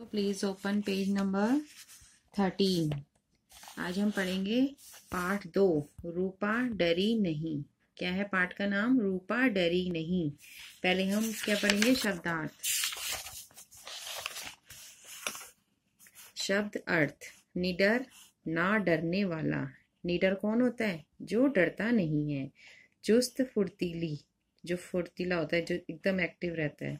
तो please open page number thirteen आज हम पढ़ेंगे पाठ दो रूपा डरी नहीं क्या है पाठ का नाम रूपा डरी नहीं पहले हम क्या पढ़ेंगे शब्दार्थ शब्द अर्थ निडर ना डरने वाला निडर कौन होता है जो डरता नहीं है चुस्त फुर्तीली जो फुर्तीला होता है जो एकदम एक्टिव रहता है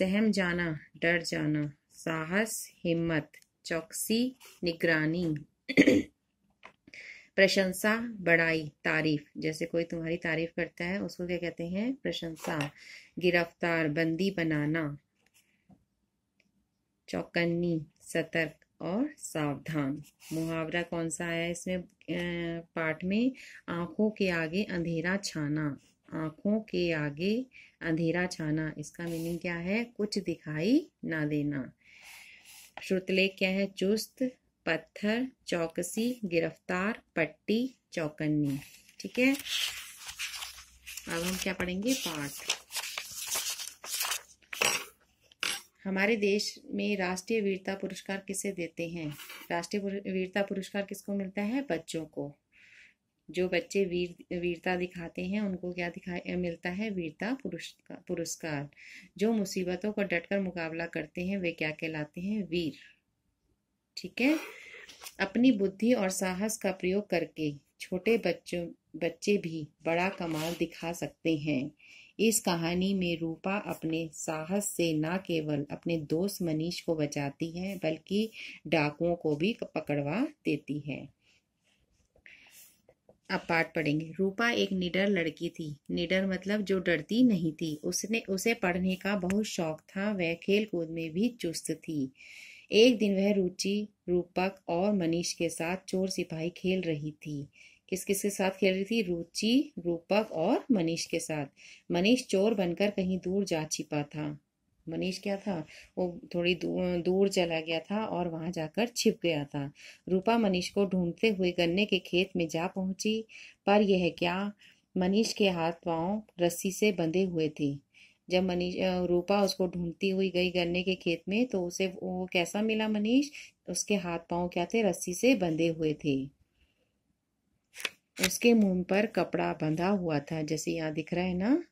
सहम जाना डर जाना साहस हिम्मत चौकसी निगरानी प्रशंसा बड़ाई तारीफ जैसे कोई तुम्हारी तारीफ करता है उसको क्या कहते हैं प्रशंसा गिरफ्तार बंदी बनाना चौकन्नी सतर्क और सावधान मुहावरा कौन सा आया इसमें पाठ में आंखों के आगे अंधेरा छाना आंखों के आगे अंधेरा छाना इसका मीनिंग क्या है कुछ दिखाई ना देना श्रुतलेख क्या है चुस्त पत्थर चौकसी गिरफ्तार पट्टी चौकन्नी ठीक है अब हम क्या पढ़ेंगे पाठ हमारे देश में राष्ट्रीय वीरता पुरस्कार किसे देते हैं राष्ट्रीय वीरता पुरस्कार किसको मिलता है बच्चों को जो बच्चे वीर वीरता दिखाते हैं उनको क्या दिखा मिलता है वीरता पुरस्कार जो मुसीबतों का डटकर मुकाबला करते हैं वे क्या कहलाते हैं वीर ठीक है अपनी बुद्धि और साहस का प्रयोग करके छोटे बच्चों बच्चे भी बड़ा कमाल दिखा सकते हैं इस कहानी में रूपा अपने साहस से न केवल अपने दोस्त मनीष को बचाती है बल्कि डाकुओं को भी पकड़वा देती है अब पाठ पढ़ेंगे रूपा एक निडर लड़की थी निडर मतलब जो डरती नहीं थी उसने उसे पढ़ने का बहुत शौक था वह खेल कूद में भी चुस्त थी एक दिन वह रुचि रूपक और मनीष के साथ चोर सिपाही खेल रही थी किस किस के साथ खेल रही थी रुचि रूपक और मनीष के साथ मनीष चोर बनकर कहीं दूर जा छिपा था मनीष क्या था वो थोड़ी दूर, दूर चला गया था और वहां जाकर छिप गया था रूपा मनीष को ढूंढते हुए गन्ने के खेत में जा पहुंची पर यह क्या मनीष के हाथ पांव रस्सी से बंधे हुए थे जब मनीष रूपा उसको ढूंढती हुई गई गन्ने के खेत में तो उसे वो कैसा मिला मनीष उसके हाथ पांव क्या थे रस्सी से बंधे हुए थे उसके मुंह पर कपड़ा बंधा हुआ था जैसे यहाँ दिख रहा है ना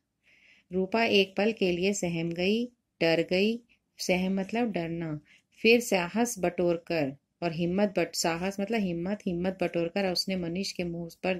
रूपा एक पल के लिए सहम गई डर गई सह मतलब डरना फिर साहस बटोर कर और हिम्मत बट साहस मतलब हिम्मत हिम्मत बटोर कर उसने मनीष के मुंह पर